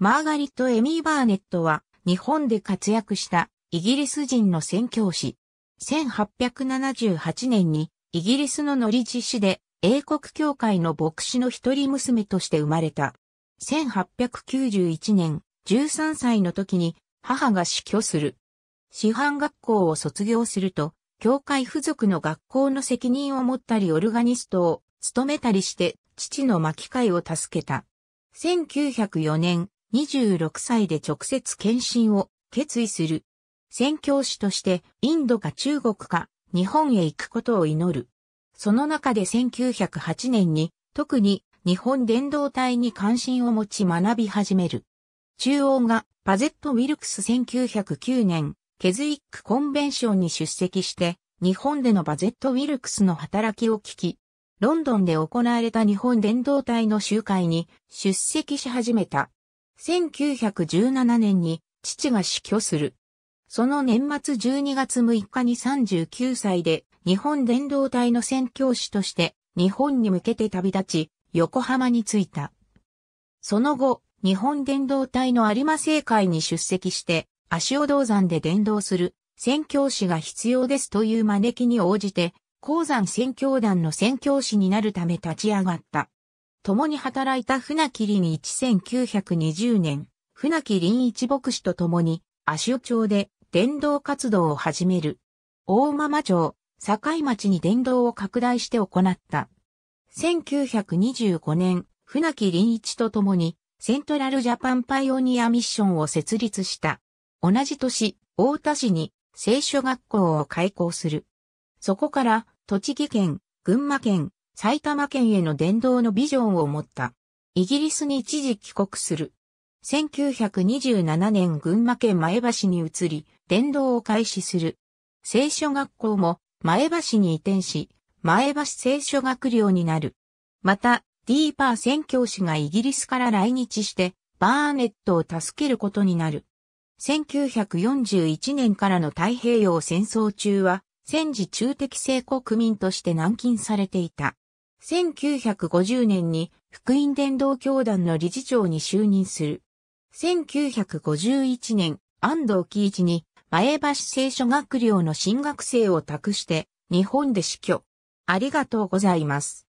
マーガリット・エミー・バーネットは日本で活躍したイギリス人の宣教師。1878年にイギリスのノリジ市で英国教会の牧師の一人娘として生まれた。1891年13歳の時に母が死去する。師範学校を卒業すると、教会付属の学校の責任を持ったりオルガニストを務めたりして、父の巻き会を助けた。1904年、26歳で直接検診を決意する。宣教師としてインドか中国か日本へ行くことを祈る。その中で1908年に特に日本伝道隊に関心を持ち学び始める。中央がパゼット・ウィルクス1909年ケズイックコンベンションに出席して日本でのバゼット・ウィルクスの働きを聞き、ロンドンで行われた日本伝道隊の集会に出席し始めた。1917年に父が死去する。その年末12月6日に39歳で日本伝道隊の宣教師として日本に向けて旅立ち、横浜に着いた。その後、日本伝道隊の有馬政会に出席して、足尾銅山で伝道する宣教師が必要ですという招きに応じて、鉱山宣教団の宣教師になるため立ち上がった。共に働いた船木林一1920年、船木林一牧師と共に、足尾町で伝道活動を始める。大間町、境町に伝道を拡大して行った。1925年、船木林一と共に、セントラルジャパンパイオニアミッションを設立した。同じ年、大田市に聖書学校を開校する。そこから、栃木県、群馬県、埼玉県への伝道のビジョンを持った。イギリスに一時帰国する。1927年群馬県前橋に移り、伝道を開始する。聖書学校も前橋に移転し、前橋聖書学寮になる。また、ディーパー宣教師がイギリスから来日して、バーネットを助けることになる。1941年からの太平洋戦争中は、戦時中的性国民として軟禁されていた。1950年に福音伝道教団の理事長に就任する。1951年、安藤喜一に前橋聖書学寮の新学生を託して日本で死去。ありがとうございます。